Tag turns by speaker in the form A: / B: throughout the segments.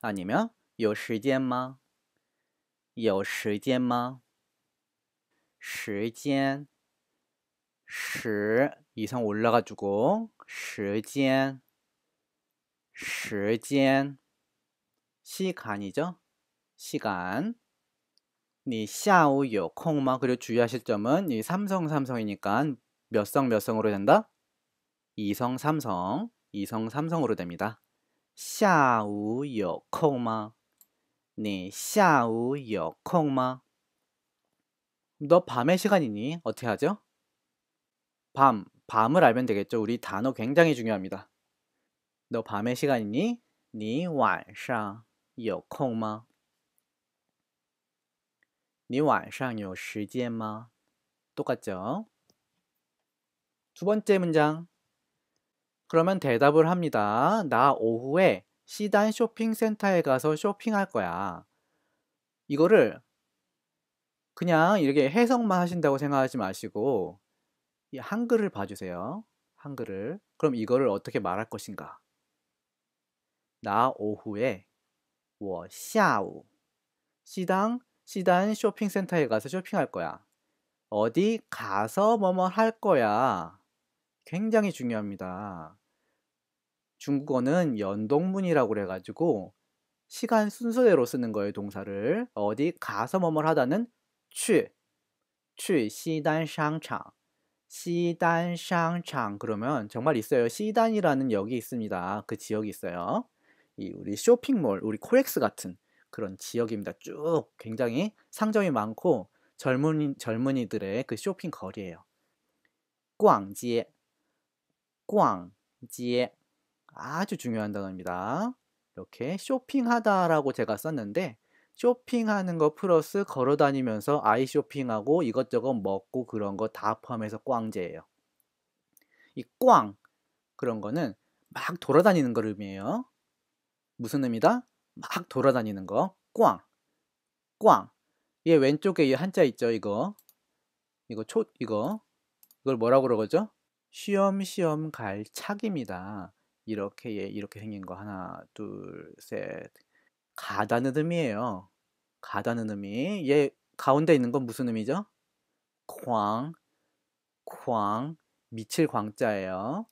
A: 아니면 有时间吗?有时间吗?时间시 이상 올라가지고 时间 시간 시간이죠? 시간 你下午有空吗? 그리고 주의하실 점은 이 삼성 삼성이니까 몇성몇 성으로 된다? 이성 삼성 이성 삼성으로 됩니다. 下午有空吗？你下午有空吗？너 밤에 시간 이니? 어떻게 하죠? 밤, 밤을 알면 되겠죠. 우리 단어 굉장히 중요합니다. 너 밤에 시간 이니? 你晚上有空吗?你晚上有时间吗? 똑같죠? 두 번째 문장. 그러면 대답을 합니다. 나 오후에 시단 쇼핑센터에 가서 쇼핑할 거야. 이거를 그냥 이렇게 해석만 하신다고 생각하지 마시고 이 한글을 봐주세요. 한글을. 그럼 이거를 어떻게 말할 것인가? 나 오후에 我下午 시당 시단 쇼핑센터에 가서 쇼핑할 거야. 어디 가서 뭐뭐 할 거야. 굉장히 중요합니다. 중국어는 연동문이라고 해가지고 시간 순서대로 쓰는 거예요 동사를 어디 가서 뭐뭐 하다는 취, 취 시단상창 시단상창 그러면 정말 있어요 시단이라는 역이 있습니다 그 지역이 있어요 이 우리 쇼핑몰 우리 코엑스 같은 그런 지역입니다 쭉 굉장히 상점이 많고 젊은 젊은이들의 그 쇼핑 거리예요 꽝지에 꽝지에 아주 중요한 단어입니다. 이렇게 쇼핑하다라고 제가 썼는데 쇼핑하는 거 플러스 걸어 다니면서 아이 쇼핑하고 이것저것 먹고 그런 거 다 포함해서 꽝제예요. 이 꽝 그런 거는 막 돌아다니는 걸 의미해요. 무슨 의미다? 막 돌아다니는 거. 꽝. 꽝. 얘 왼쪽에 이 한자 있죠, 이거. 이거 초 이거. 이걸 뭐라고 그러죠? 시험시험 갈 착입니다. 이렇게 예, 이렇게 생긴 거 하나 둘 셋 가다는 의미예요. 가다는 의미. 얘 가운데 있는 건 무슨 의미죠? 광, 광, 미칠 광자예요.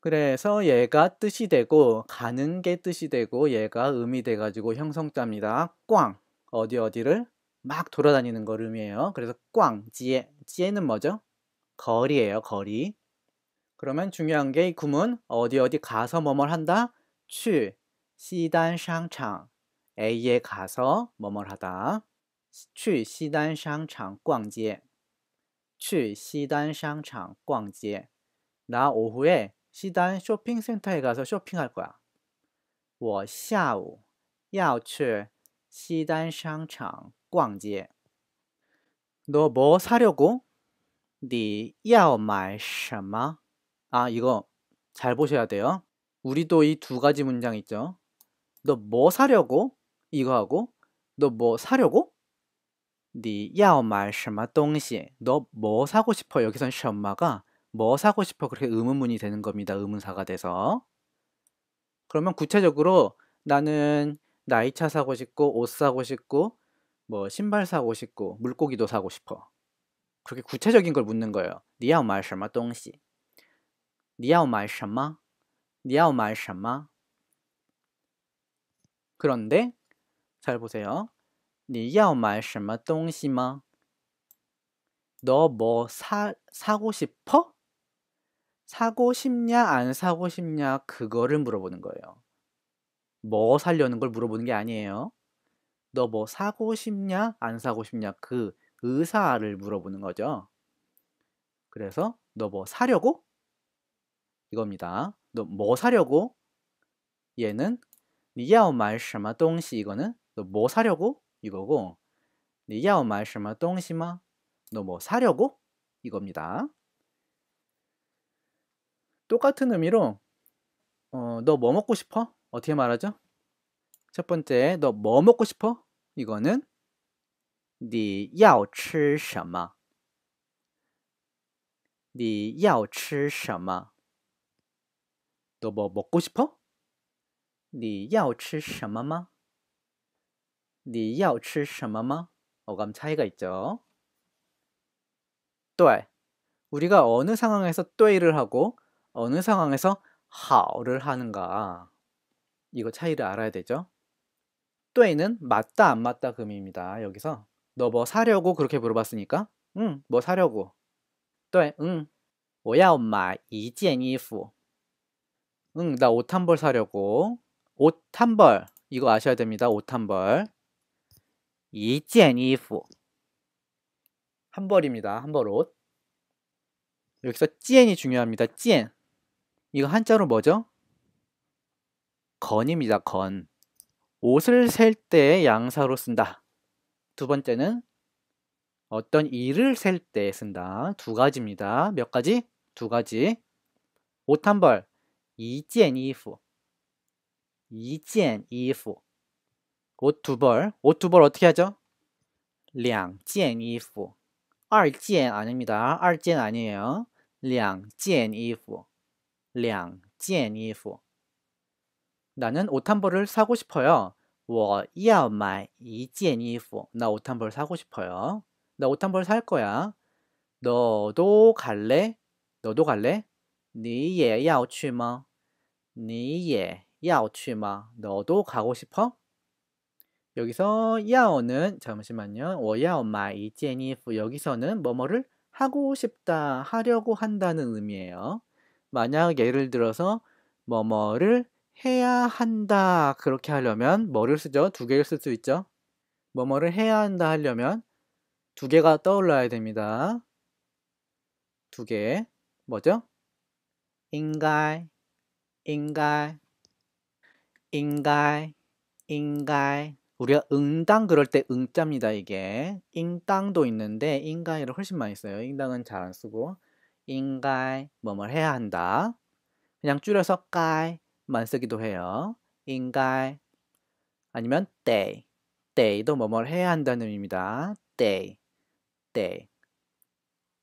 A: 그래서 얘가 뜻이 되고 가는 게 뜻이 되고 얘가 음이 돼가지고 형성자입니다. 꽝 어디 어디를 막 돌아다니는 걸 의미해요. 그래서 꽝 지에 지에는 뭐죠? 거리예요. 거리 그러면 중요한 게 이 구문 어디 어디 가서 뭐뭘 한다. 去 시단 상창 A에 가서 뭐뭘 하다. 去 시단 상창 逛街.去 시단 상창 逛街.나 오후에 시단 쇼핑센터에 가서 쇼핑할 거야. 我下午要去 시단 상창 逛街.너 뭐 사려고? 你要买什么? 아, 이거 잘 보셔야 돼요. 우리도 이 두 가지 문장 있죠. 너 뭐 사려고? 이거 하고 너 뭐 사려고? 你要买什么东西?너뭐 사고 싶어? 여기선 엄마가뭐 사고 싶어? 그렇게 의문문이 되는 겁니다. 의문사가 돼서. 그러면 구체적으로 나는 나이차 사고 싶고 옷 사고 싶고 뭐 신발 사고 싶고 물고기도 사고 싶어. 그렇게 구체적인 걸 묻는 거예요. 你要买什마 똥씨 你要买什么？你要买什么？ 그런데 잘 보세요. 你要买什么东西吗? 너뭐 사, 사고 싶어? 사고 싶냐 안 사고 싶냐 그거를 물어보는 거예요. 뭐 살려는 걸 물어보는 게 아니에요. 너 뭐 사고 싶냐 안 사고 싶냐 그 의사를 물어보는 거죠. 그래서 너 뭐 사려고? 이겁니다. 너 뭐 사려고? 얘는 你要买什么东西 이거는 너 뭐 사려고? 이거고 你要买什么东西吗? 너뭐 사려고? 이겁니다. 똑같은 의미로 어, 너 뭐 먹고 싶어? 어떻게 말하죠? 첫 번째, 너 뭐 먹고 싶어? 이거는 你要吃什么?你要吃什么? 너뭐 먹고 싶어? 你要吃什么吗?你要吃什么吗? 어감 차이가 있죠. 对. 우리가 어느 상황에서 对를 하고 어느 상황에서 好를 하는가. 이거 차이를 알아야 되죠. 对는 맞다 안 맞다 금입니다. 여기서 너 뭐 사려고 그렇게 물어봤으니까 응, 뭐 사려고. 对, 응. 我要买一件衣服。 응, 나 옷 한 벌 사려고. 옷 한 벌. 이거 아셔야 됩니다. 옷 한 벌. 이젠 이프. 한 벌입니다. 한 벌 옷. 여기서 찌엔이 중요합니다. 찌엔. 이거 한자로 뭐죠? 건입니다. 건. 옷을 셀 때 양사로 쓴다. 두 번째는 어떤 일을 셀 때 쓴다. 두 가지입니다. 몇 가지? 두 가지. 옷 한 벌. 一件衣服一件衣服옷 두 벌, 옷 두 벌 어떻게 하죠? 两件 이후 二件 아닙니다. 2件 아, 아니에요. 两件 이후 两件 이후 나는 옷 한 벌을 사고 싶어요. 我要买一件 이후 나옷 한 벌 사고 싶어요. 나 옷 한 벌 살 거야. 너도 갈래? 너도 갈래? 你也要去吗？你也要去吗？ 너도 가고 싶어? 여기서 要는 잠시만요. 我要买一件衣服 여기서는 뭐뭐를 하고 싶다, 하려고 한다는 의미예요. 만약 예를 들어서 뭐뭐를 해야 한다 그렇게 하려면 뭐를 쓰죠? 두 개를 쓸 수 있죠. 뭐뭐를 해야 한다 하려면 두 개가 떠올라야 됩니다. 두 개. 뭐죠? 应该，应该，应该，应该。 우리가 응당 그럴 때 응자입니다 이게 인당도 있는데 인가이를 훨씬 많이 써요 잉당은 잘 안 쓰고 인가이 뭐뭘 해야 한다 그냥 줄여서 까이만 쓰기도 해요 인가이 아니면 day day도 뭐뭘 해야 한다는 의미입니다 day day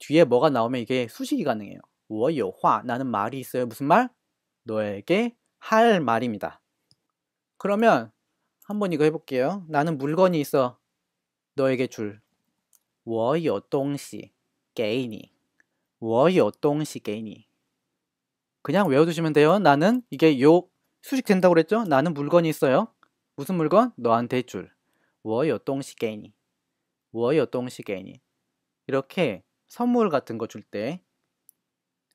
A: 뒤에 뭐가 나오면 이게 수식이 가능해요. 我有话 나는 말이 있어요. 무슨 말? 너에게 할 말입니다. 그러면 한번 이거 해볼게요. 나는 물건이 있어. 너에게 줄. 我有东西给你.我有东西给你. 그냥 외워두시면 돼요. 나는 이게 요 수식 된다고 그랬죠? 나는 물건이 있어요. 무슨 물건? 너한테 줄. 我有东西给你.我有东西给你. 이렇게 선물 같은 거 줄 때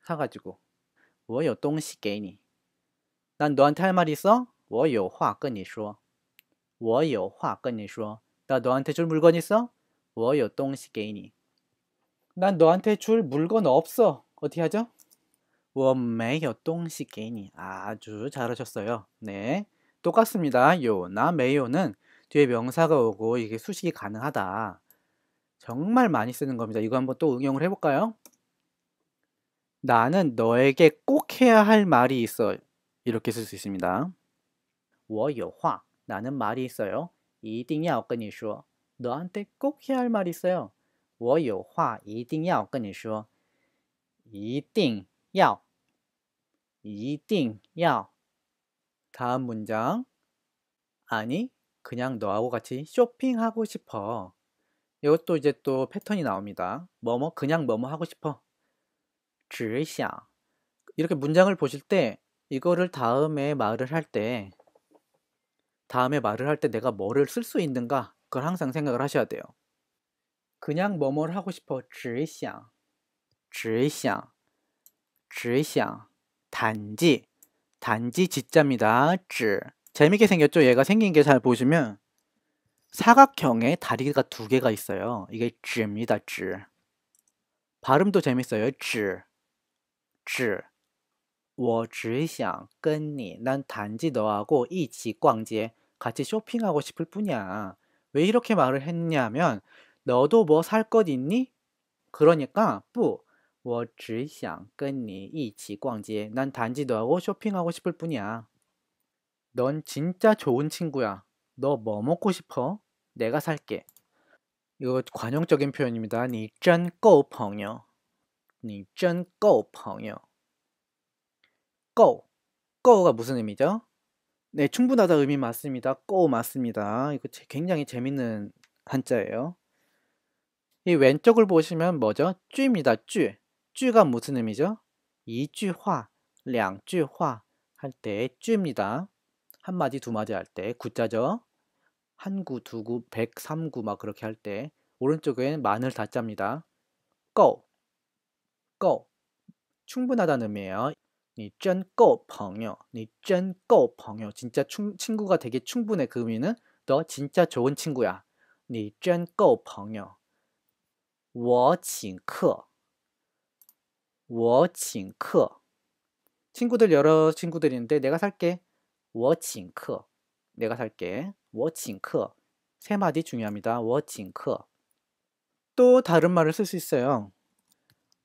A: 사가지고 我有东西给你난 너한테 할 말이 있어? 我有话跟你说我有话跟你说나 너한테 줄 물건 있어? 我有东西给你난 너한테 줄 물건 없어 어떻게 하죠? 我没有东西给你 아주 잘하셨어요 네 똑같습니다 요 나 메요는 뒤에 명사가 오고 이게 수식이 가능하다 정말 많이 쓰는 겁니다. 이거 한번 또 응용을 해볼까요? 나는 너에게 꼭 해야 할 말이 있어. 이렇게 쓸 수 있습니다. 我有话 나는 말이 있어요. 一定要跟你说. 너한테 꼭 해야 할 말이 있어요. 我有话一定要跟你说.一定要一定要 다음 문장 아니 그냥 너하고 같이 쇼핑하고 싶어. 이것도 이제 또 패턴이 나옵니다. 뭐뭐 그냥 뭐뭐 하고 싶어. 只想 이렇게 문장을 보실 때 이거를 다음에 말을 할 때 다음에 말을 할 때 내가 뭐를 쓸 수 있는가 그걸 항상 생각을 하셔야 돼요. 그냥 뭐뭐를 하고 싶어. 只想只想只想 단지 단지 지자입니다. 只 재밌게 생겼죠? 얘가 생긴 게 잘 보시면 사각형의 다리가 두 개가 있어요. 이게 쥐입니다. 쥐. 발음도 재밌어요. 쥐. 쥐. 我只想跟你난 단지 너하고 이치 광지에 같이 쇼핑하고 싶을 뿐이야. 왜 이렇게 말을 했냐면 너도 뭐 살 것 있니? 그러니까 뿌. 我只想跟你一起逛街난 단지 너하고 쇼핑하고 싶을 뿐이야. 넌 진짜 좋은 친구야. 너 뭐 먹고 싶어? 내가 살게. 이거 관용적인 표현입니다. 你真够朋友.你真够朋友. 고. 고가 무슨 의미죠? 네, 충분하다 의미 맞습니다. 고 맞습니다. 이거 굉장히 재밌는 한자예요. 이 왼쪽을 보시면 뭐죠? 쭈입니다. 쭈. 쭈가 무슨 의미죠? 이주화, 량주화 할 때 쭈입니다. 한마디, 두마디 할때 구자죠. 1 구, 2 구, 1 0 3구막 그렇게 할 때 오른쪽엔 만을 다 짭니다. 꺼, 꺼 충분하다는 의미예요. 你真够朋友,你真够朋友. 진짜 충, 친구가 되게 충분해. 그 의미는 너 진짜 좋은 친구야. 你真够朋友.我请客.我请客. 친구들 여러 친구들있는데 내가 살게. 我请客. 내가 살게. 워칭크 세 마디 중요합니다. 워칭크 또 다른 말을 쓸 수 있어요.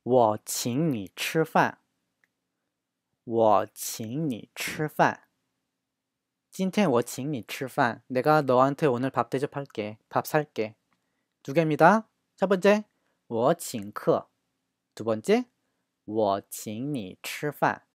A: 我请你吃饭我请你吃饭今天我请你吃饭 내가 너한테 오늘 밥 대접할게. 밥 살게. 두 개입니다. 첫 번째 我请客두 번째 我请你吃饭